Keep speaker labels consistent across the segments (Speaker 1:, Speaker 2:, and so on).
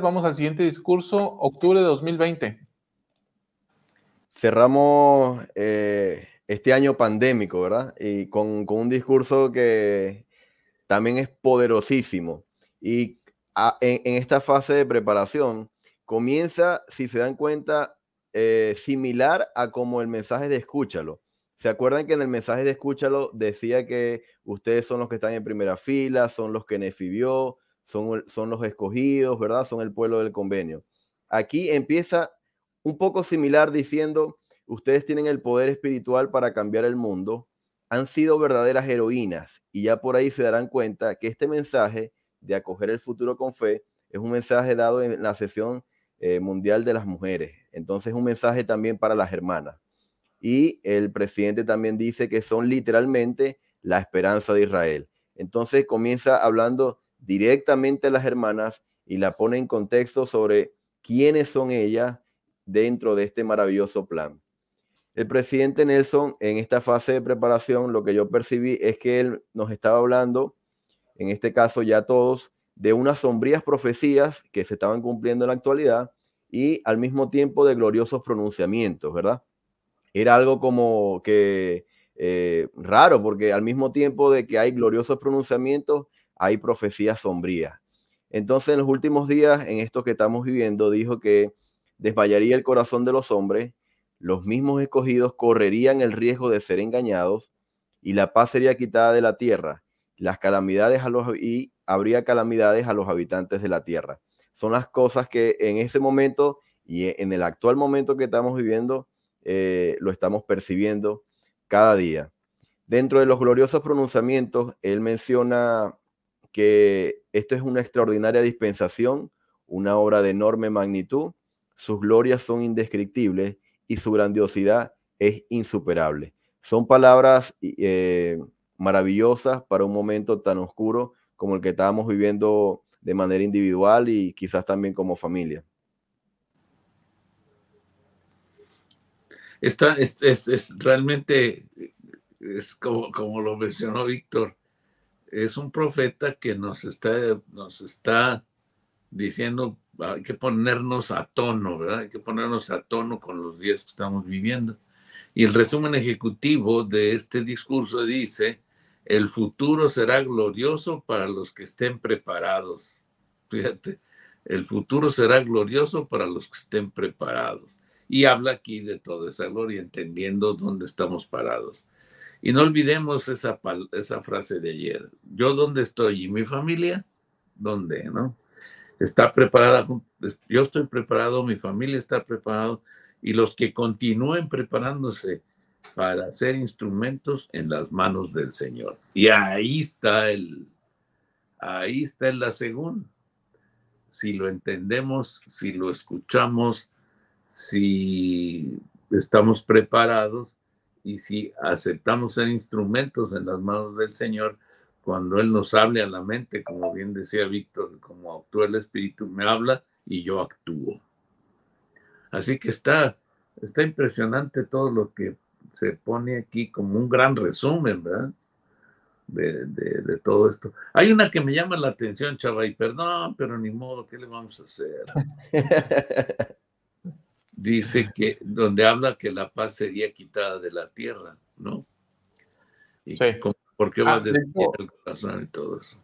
Speaker 1: Vamos al siguiente discurso, octubre de 2020.
Speaker 2: Cerramos eh, este año pandémico, ¿verdad? Y con, un discurso que también es poderosísimo. Y en, esta fase de preparación comienza, si se dan cuenta, eh, similar a como el mensaje de escúchalo. ¿Se acuerdan que en el mensaje de escúchalo decía que ustedes son los que están en primera fila, son los que Nefi son, los escogidos, ¿verdad? Son el pueblo del convenio. Aquí empieza un poco similar diciendo, ustedes tienen el poder espiritual para cambiar el mundo, han sido verdaderas heroínas y ya por ahí se darán cuenta que este mensaje de acoger el futuro con fe es un mensaje dado en la sesión eh, mundial de las mujeres. Entonces, un mensaje también para las hermanas. Y el presidente también dice que son literalmente la esperanza de Israel. Entonces comienza hablando directamente a las hermanas y la pone en contexto sobre quiénes son ellas dentro de este maravilloso plan. El presidente Nelson, en esta fase de preparación, lo que yo percibí es que él nos estaba hablando, en este caso ya todos, de unas sombrías profecías que se estaban cumpliendo en la actualidad y al mismo tiempo de gloriosos pronunciamientos, ¿verdad? Era algo como que eh, raro, porque al mismo tiempo de que hay gloriosos pronunciamientos, hay profecías sombrías. Entonces, en los últimos días, en esto que estamos viviendo, dijo que desmayaría el corazón de los hombres, los mismos escogidos correrían el riesgo de ser engañados y la paz sería quitada de la tierra, las calamidades a los y habría calamidades a los habitantes de la tierra. Son las cosas que en ese momento y en el actual momento que estamos viviendo eh, lo estamos percibiendo cada día. Dentro de los gloriosos pronunciamientos, él menciona que esto es una extraordinaria dispensación, una obra de enorme magnitud, sus glorias son indescriptibles y su grandiosidad es insuperable. Son palabras eh, maravillosas para un momento tan oscuro como el que estábamos viviendo de manera individual y quizás también como familia.
Speaker 3: Está, es, realmente, es como lo mencionó Víctor, es un profeta que nos está, nos está diciendo, hay que ponernos a tono, ¿verdad? Hay que ponernos a tono con los días que estamos viviendo. Y el resumen ejecutivo de este discurso dice, el futuro será glorioso para los que estén preparados. Fíjate, el futuro será glorioso para los que estén preparados. Y habla aquí de toda esa gloria, entendiendo dónde estamos parados. Y no olvidemos esa, esa frase de ayer. Yo dónde estoy y mi familia, ¿dónde? ¿No? Está preparada, yo estoy preparado, mi familia está preparada. y los que continúen preparándose para ser instrumentos en las manos del Señor. Y ahí está el, ahí está el la segunda. Si lo entendemos, si lo escuchamos, si estamos preparados, y si aceptamos ser instrumentos en las manos del Señor, cuando Él nos hable a la mente, como bien decía Víctor, como actúa el Espíritu, me habla y yo actúo. Así que está, está impresionante todo lo que se pone aquí como un gran resumen, ¿verdad? De, de, de, todo esto. Hay una que me llama la atención, chava, y perdón, pero ni modo, ¿qué le vamos a hacer? dice que, donde habla que la paz sería quitada de la tierra, ¿no? ¿Por qué va ah, a decir el corazón y todo eso?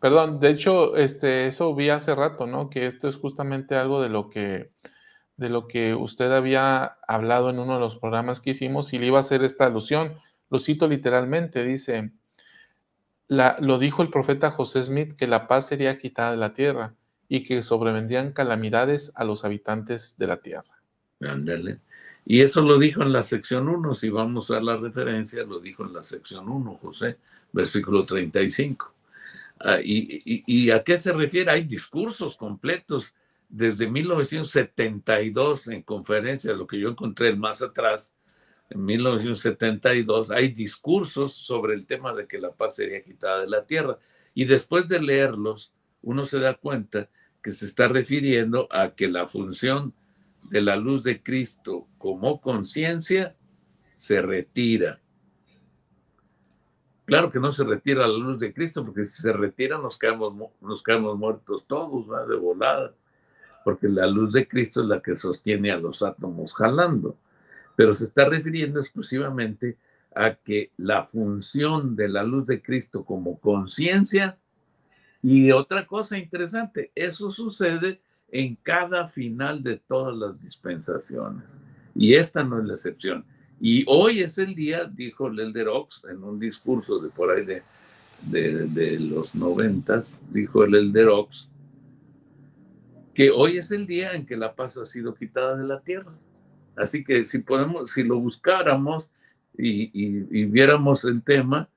Speaker 1: Perdón, de hecho, este, eso vi hace rato, ¿no? Que esto es justamente algo de lo que de lo que usted había hablado en uno de los programas que hicimos y le iba a hacer esta alusión. Lo cito literalmente, dice, lo dijo el profeta José Smith que la paz sería quitada de la tierra y que sobrevendrían
Speaker 3: calamidades a los habitantes de la tierra. Y eso lo dijo en la sección 1, si vamos a la referencia, lo dijo en la sección 1, José, versículo 35. Ah, y, y, a qué se refiere? Hay discursos completos desde 1972 en conferencias, lo que yo encontré más atrás, en 1972, hay discursos sobre el tema de que la paz sería quitada de la tierra. Y después de leerlos, uno se da cuenta que se está refiriendo a que la función de la luz de Cristo como conciencia se retira. Claro que no se retira la luz de Cristo, porque si se retira nos quedamos, nos muertos todos, va de volada, porque la luz de Cristo es la que sostiene a los átomos jalando. Pero se está refiriendo exclusivamente a que la función de la luz de Cristo como conciencia y otra cosa interesante, eso sucede en cada final de todas las dispensaciones. Y esta no es la excepción. Y hoy es el día, dijo Lelder Ox en un discurso de por ahí de, los noventas, dijo Lelder Ox, que hoy es el día en que la paz ha sido quitada de la tierra. Así que si podemos, si lo buscáramos y, y, y viéramos el tema,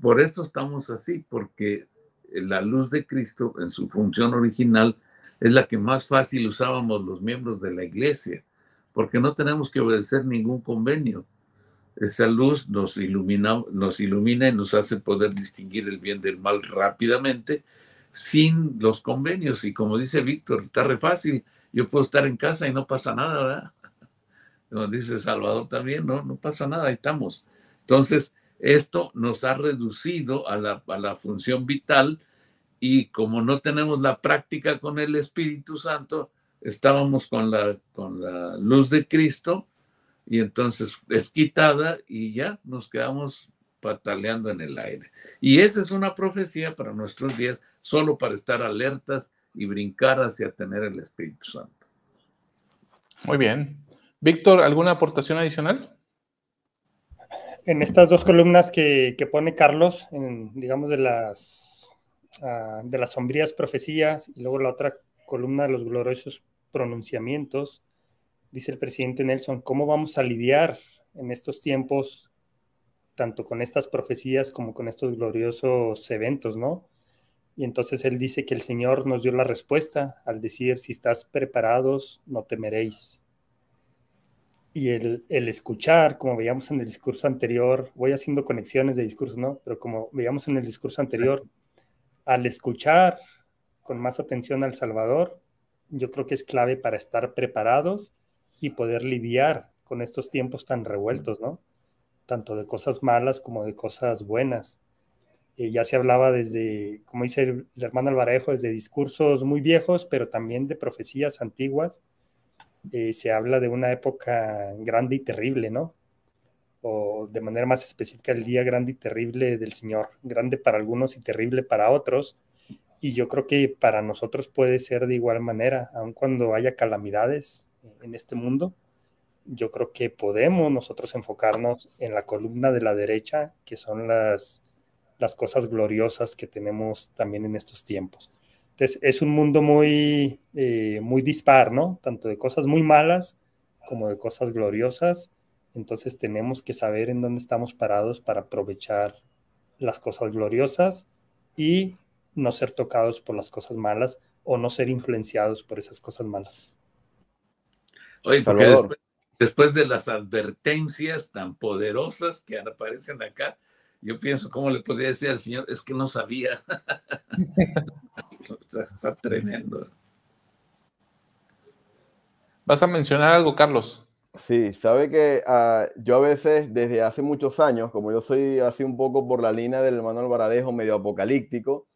Speaker 3: por eso estamos así, porque la luz de Cristo en su función original es la que más fácil usábamos los miembros de la iglesia, porque no tenemos que obedecer ningún convenio. Esa luz nos ilumina, nos ilumina y nos hace poder distinguir el bien del mal rápidamente sin los convenios. Y como dice Víctor, está re fácil. Yo puedo estar en casa y no pasa nada, ¿verdad? Como dice Salvador también, no, no pasa nada, ahí estamos. Entonces, esto nos ha reducido a la, a la función vital y como no tenemos la práctica con el Espíritu Santo, estábamos con la, con la luz de Cristo y entonces es quitada y ya nos quedamos pataleando en el aire. Y esa es una profecía para nuestros días, solo para estar alertas y brincar hacia tener el Espíritu Santo.
Speaker 1: Muy bien. Víctor, ¿alguna aportación adicional?
Speaker 4: En estas dos columnas que, que pone Carlos, en, digamos, de las Ah, de las sombrías profecías y luego la otra columna de los gloriosos pronunciamientos, dice el presidente Nelson, ¿cómo vamos a lidiar en estos tiempos tanto con estas profecías como con estos gloriosos eventos, ¿no? Y entonces él dice que el Señor nos dio la respuesta al decir, si estás preparados, no temeréis. Y el, escuchar, como veíamos en el discurso anterior, voy haciendo conexiones de discurso, ¿no? Pero como veíamos en el discurso anterior, al escuchar con más atención al Salvador, yo creo que es clave para estar preparados y poder lidiar con estos tiempos tan revueltos, ¿no? Tanto de cosas malas como de cosas buenas. Eh, ya se hablaba desde, como dice el, hermano Alvarejo, desde discursos muy viejos, pero también de profecías antiguas. Eh, se habla de una época grande y terrible, ¿no? o de manera más específica el día grande y terrible del Señor, grande para algunos y terrible para otros. Y yo creo que para nosotros puede ser de igual manera, aun cuando haya calamidades en este mundo, yo creo que podemos nosotros enfocarnos en la columna de la derecha, que son las, las cosas gloriosas que tenemos también en estos tiempos. Entonces, es un mundo muy, eh, muy dispar, ¿no? Tanto de cosas muy malas como de cosas gloriosas entonces tenemos que saber en dónde estamos parados para aprovechar las cosas gloriosas y no ser tocados por las cosas malas o no ser influenciados por esas cosas malas.
Speaker 3: Oye, porque después, de las advertencias tan poderosas que aparecen acá, yo pienso, ¿cómo le podría decir al Señor? Es que no sabía. está tremendo.
Speaker 2: ¿Vas a mencionar algo, Carlos? Sí, sabe que ah, yo a veces, desde hace muchos años, como yo soy así un poco por la línea del hermano Alvaradejo medio apocalíptico,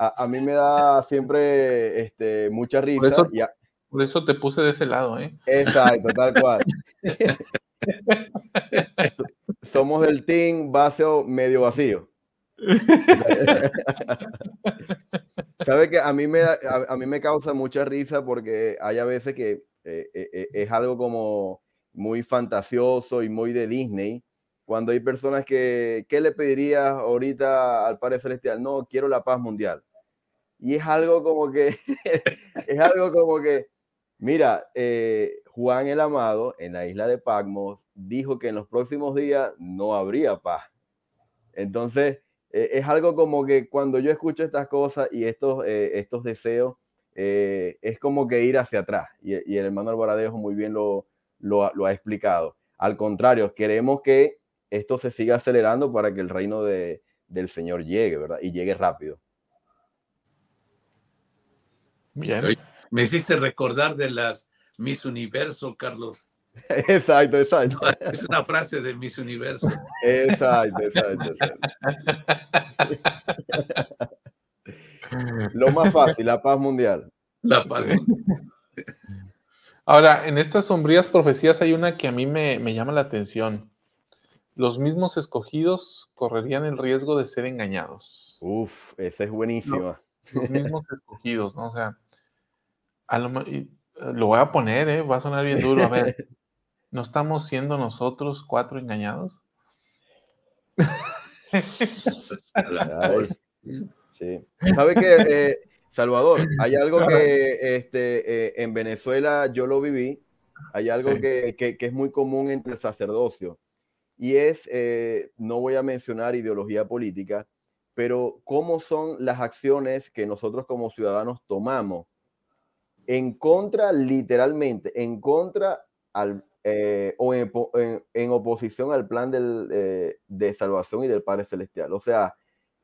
Speaker 2: a, mí me da siempre este, mucha risa.
Speaker 1: Por eso, te puse de ese lado, ¿eh?
Speaker 2: Exacto, tal cual. Somos del team vacío medio vacío. sabe que a mí, me a, mí me causa mucha risa porque hay a veces que eh, eh, eh, es algo como muy fantasioso y muy de Disney, cuando hay personas que, ¿qué le pedirías ahorita al Padre Celestial? No, quiero la paz mundial. Y es algo como que, es algo como que, mira, eh, Juan el Amado en la isla de Pacmos, dijo que en los próximos días no habría paz. Entonces, eh, es algo como que cuando yo escucho estas cosas y estos, eh, estos deseos, es como que ir hacia atrás. Y, y el hermano Alvaradejo muy bien lo, lo, ha explicado. Al contrario, queremos que esto se siga acelerando para que el reino del Señor llegue, ¿verdad? Y llegue rápido.
Speaker 3: Me hiciste recordar de las Miss Universo, Carlos.
Speaker 2: Exacto, exacto.
Speaker 3: es una frase de Miss Universo. Exacto, exacto, exacto.
Speaker 2: Lo más fácil, la paz mundial.
Speaker 1: La paz mundial. Ahora, en estas sombrías profecías hay una que a mí me, llama la atención. Los mismos escogidos correrían el riesgo de ser engañados. Uf, esa es buenísima. los mismos escogidos, ¿no? O sea, lo, eh, lo, voy a poner, ¿eh? Va a sonar bien duro. A ver, ¿no estamos siendo nosotros cuatro
Speaker 2: engañados? Sí. ¿Sabe que eh, Salvador, hay algo que este, eh, en Venezuela yo lo viví, hay algo que, es muy común entre el sacerdocio y es, eh, no voy a mencionar ideología política, pero cómo son las acciones que nosotros como ciudadanos tomamos en contra, literalmente, en contra al, eh, o en, oposición al plan de salvación y del Padre Celestial. O sea,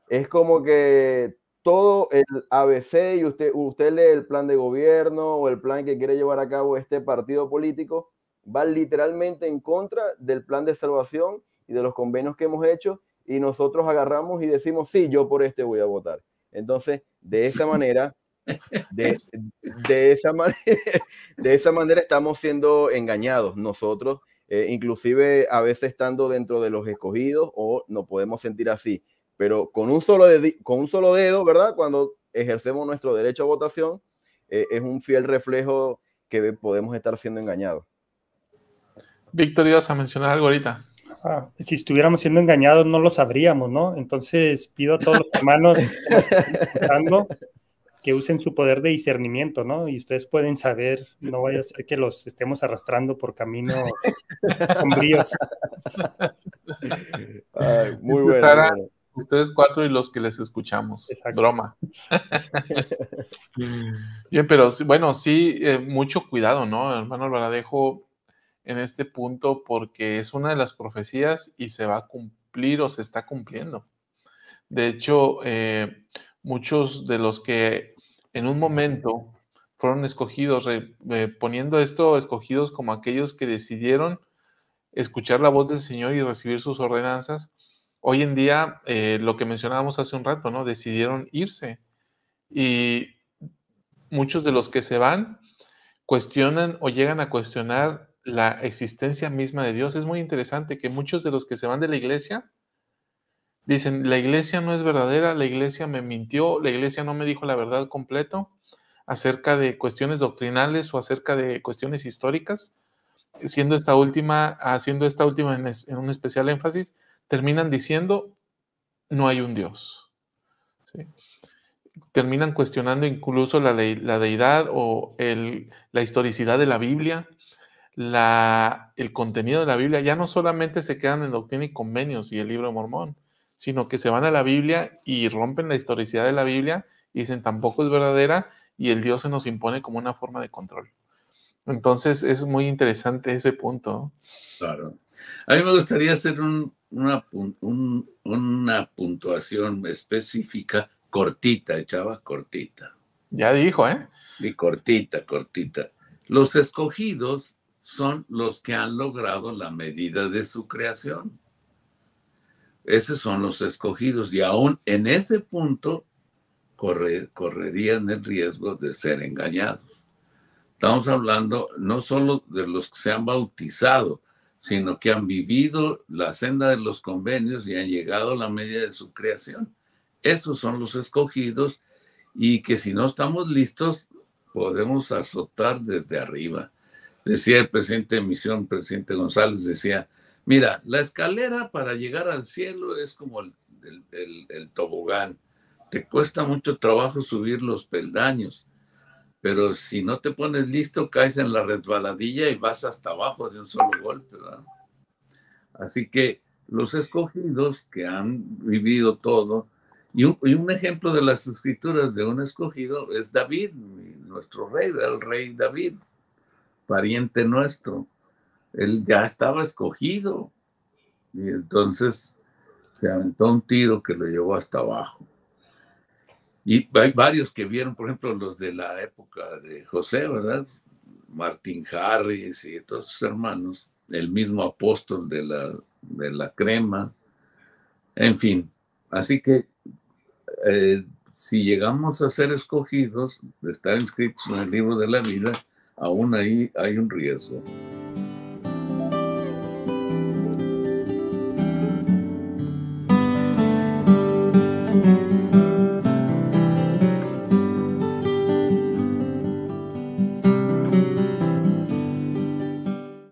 Speaker 2: es como que todo el ABC y usted, usted lee el plan de gobierno o el plan que quiere llevar a cabo este partido político, va literalmente en contra del plan de salvación y de los convenios que hemos hecho y nosotros agarramos y decimos, sí, yo por este voy a votar. Entonces, de esa manera, de, esa, manera, estamos siendo engañados nosotros, eh, inclusive a veces estando dentro de los escogidos o no podemos sentir así pero con un solo, con un solo dedo, ¿verdad? Cuando ejercemos nuestro derecho a votación, eh, es un fiel reflejo que podemos estar siendo engañados.
Speaker 4: Víctor, ibas a mencionar algo ahorita. Ah, si estuviéramos siendo engañados, no lo sabríamos, ¿no? Entonces pido a todos los hermanos que usen su poder de discernimiento, ¿no? Y ustedes pueden saber, no vaya a ser que los estemos arrastrando por caminos sombríos. muy bueno
Speaker 1: ustedes cuatro y los que les escuchamos. Broma. Bien, pero bueno, sí, eh, mucho cuidado, ¿no? Hermano dejo en este punto, porque es una de las profecías y se va a cumplir o se está cumpliendo. De hecho, eh, muchos de los que en un momento fueron escogidos, eh, poniendo esto escogidos como aquellos que decidieron escuchar la voz del Señor y recibir sus ordenanzas, hoy en día, eh, lo que mencionábamos hace un rato, ¿no? Decidieron irse. Y muchos de los que se van cuestionan o llegan a cuestionar la existencia misma de Dios. Es muy interesante que muchos de los que se van de la iglesia dicen, la iglesia no es verdadera, la iglesia me mintió, la iglesia no me dijo la verdad completo acerca de cuestiones doctrinales o acerca de cuestiones históricas, siendo esta última, haciendo esta última en un especial énfasis, terminan diciendo, no hay un Dios. Terminan cuestionando incluso la, la deidad o la historicidad de la Biblia, el contenido de la Biblia. Ya no solamente se quedan en Doctrina y Convenios y el libro de Mormón, sino que se van a la Biblia y rompen la historicidad de la Biblia y dicen tampoco es verdadera y el Dios se nos impone como una forma de control. Entonces es muy interesante ese punto.
Speaker 3: Claro. A mí me gustaría hacer un una, una puntuación específica cortita, echaba cortita. Ya dijo, ¿eh? Sí, cortita, cortita. Los escogidos son los que han logrado la medida de su creación. Esos son los escogidos y aún en ese punto correrían el riesgo de ser engañados. Estamos hablando no solo de los que se han bautizado, sino que han vivido la senda de los convenios y han llegado a la media de su creación. Esos son los escogidos y que si no estamos listos, podemos azotar desde arriba. Decía el presidente de misión, presidente González, decía, mira, la escalera para llegar al cielo es como el tobogán. Te cuesta mucho trabajo subir los peldaños pero si no te pones listo, caes en la resbaladilla y vas hasta abajo de un solo golpe, Así que los escogidos que han vivido todo, y un, y un ejemplo de las escrituras de un escogido es David, nuestro rey, el rey David, pariente nuestro. Él ya estaba escogido y entonces se aventó un tiro que lo llevó hasta abajo. Y hay varios que vieron, por ejemplo, los de la época de José, ¿verdad? Martín Harris y todos sus hermanos, el mismo apóstol de la, crema, en fin. Así que eh, si llegamos a ser escogidos, de estar inscritos en el libro de la vida, aún ahí hay un riesgo.